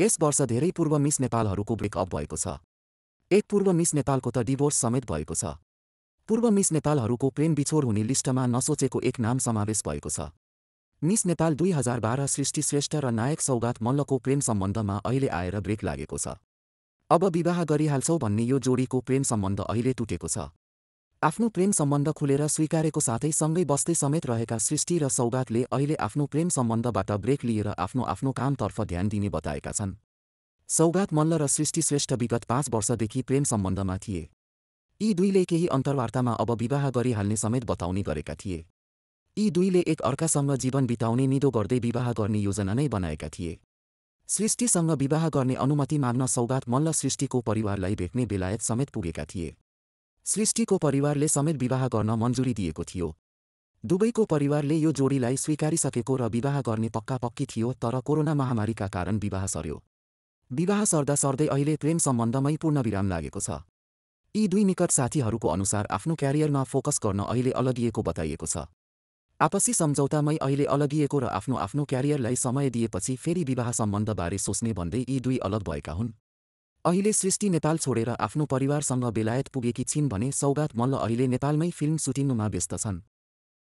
यस वर्ष धेरै पूर्व मिस नेपालहरूको ब्रेकअप भएको छ एक पूर्व मिस नेपालको त डिभोर्स समेत भएको छ पूर्व मिस नेपालहरूको प्रेम बिछोड हुने लिस्टमा नसोचेको एक नाम समावेश भएको छ मिस नेपाल दुई हजार बाह्र सृष्टि श्रेष्ठ र नायक सौगात मल्लको प्रेम सम्बन्धमा अहिले आएर ब्रेक लागेको छ अब विवाह गरिहाल्छौ भन्ने यो जोडीको प्रेम सम्बन्ध अहिले टुटेको छ आफ्नो प्रेम सम्बन्ध खुलेर स्वीकारेको साथै सँगै बस्दै समेत रहेका सृष्टि र सौगातले अहिले आफ्नो प्रेम सम्बन्धबाट ब्रेक लिएर आफ्नो आफ्नो कामतर्फ ध्यान दिने बताएका छन् सौगात मल्ल र सृष्टि श्रेष्ठ विगत पाँच वर्षदेखि प्रेम सम्बन्धमा थिए यी दुईले केही अन्तर्वार्तामा अब विवाह गरिहाल्ने समेत बताउने गरेका थिए यी दुईले एक अर्कासँग जीवन बिताउने निदो गर्दै विवाह गर्ने योजना नै बनाएका थिए सृष्टिसँग विवाह गर्ने अनुमति माग्न सौगात मल्ल सृष्टिको परिवारलाई भेट्ने बेलायत समेत पुगेका थिए सृष्टिको परिवारले समेत विवाह गर्न मन्जुरी दिएको थियो दुवैको परिवारले यो जोडीलाई स्वीकारिसकेको र विवाह गर्ने पक्का पक्की थियो तर कोरोना महामारीका कारण विवाह सर्यो विवाह सर्दा सर्दै अहिले प्रेम सम्बन्धमै पूर्ण विराम लागेको छ यी दुई निकट साथीहरूको अनुसार आफ्नो क्यारियरमा फोकस गर्न अहिले अलगिएको बताइएको छ आपसी सम्झौतामै अहिले अलगिएको र आफ्नो आफ्नो क्यारियरलाई समय दिएपछि फेरि विवाह सम्बन्धबारे सोच्ने भन्दै यी दुई अलग भएका हुन् अहिले सृष्टि नेपाल छोडेर आफ्नो परिवारसँग बेलायत पुगेकी छिन् भने सौगात मल्ल अहिले नेपालमै फिल्म सुटिङमा व्यस्त छन्।